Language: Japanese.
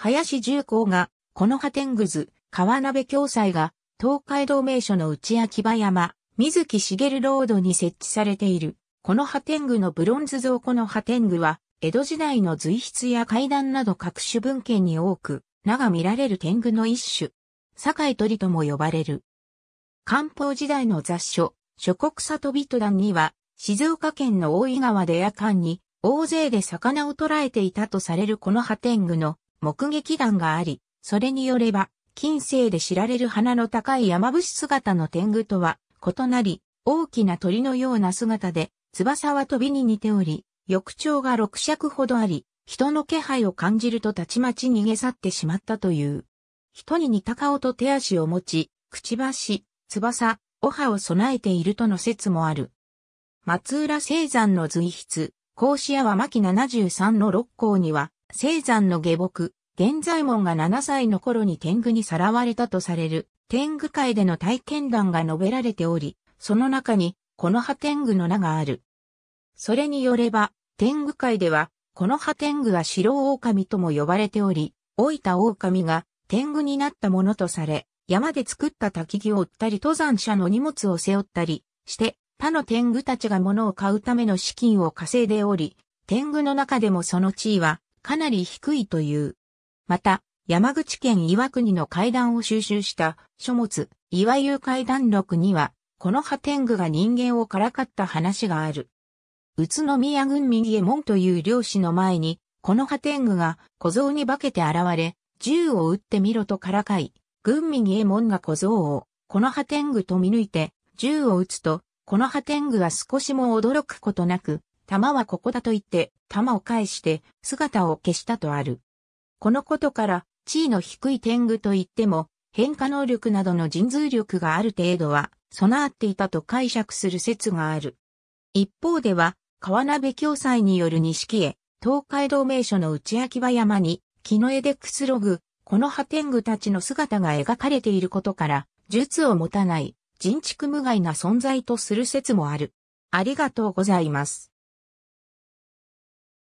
林重工が、この破天具図、川鍋共済が、東海道名所の内秋葉山、水木しげるロードに設置されている。この破天具のブロンズ像この破天具は、江戸時代の随筆や階段など各種文献に多く、名が見られる天狗の一種。堺鳥とも呼ばれる。漢方時代の雑書、諸国里人団には、静岡県の大井川で夜間に、大勢で魚を捕らえていたとされるこの破天具の目撃談があり、それによれば、近世で知られる鼻の高い山伏姿の天狗とは異なり、大きな鳥のような姿で、翼は飛びに似ており、翼長が六尺ほどあり、人の気配を感じるとたちまち逃げ去ってしまったという。人に似た顔と手足を持ち、くちばし、翼、お葉を備えているとの説もある。松浦聖山の随筆、甲子屋は巻73の六甲には、青山の下僕、現在門が7歳の頃に天狗にさらわれたとされる、天狗界での体験談が述べられており、その中に、この葉天狗の名がある。それによれば、天狗界では、この葉天狗は白狼とも呼ばれており、老いた狼が天狗になったものとされ、山で作った焚木を売ったり登山者の荷物を背負ったりして、他の天狗たちが物を買うための資金を稼いでおり、天狗の中でもその地位はかなり低いという。また、山口県岩国の階段を収集した書物、岩遊階段録には、この破天狗が人間をからかった話がある。宇都宮郡右衛門という漁師の前に、この破天狗が小僧に化けて現れ、銃を撃ってみろとからかい、軍右衛門が小僧を、この破天狗と見抜いて、銃を撃つと、この破天狗は少しも驚くことなく、玉はここだと言って、玉を返して、姿を消したとある。このことから、地位の低い天狗と言っても、変化能力などの人通力がある程度は、備わっていたと解釈する説がある。一方では、川鍋教祭による錦絵、東海道名所の内秋葉山に、木の絵でくつろぐ、この破天狗たちの姿が描かれていることから、術を持たない、人畜無害な存在とする説もある。ありがとうございます。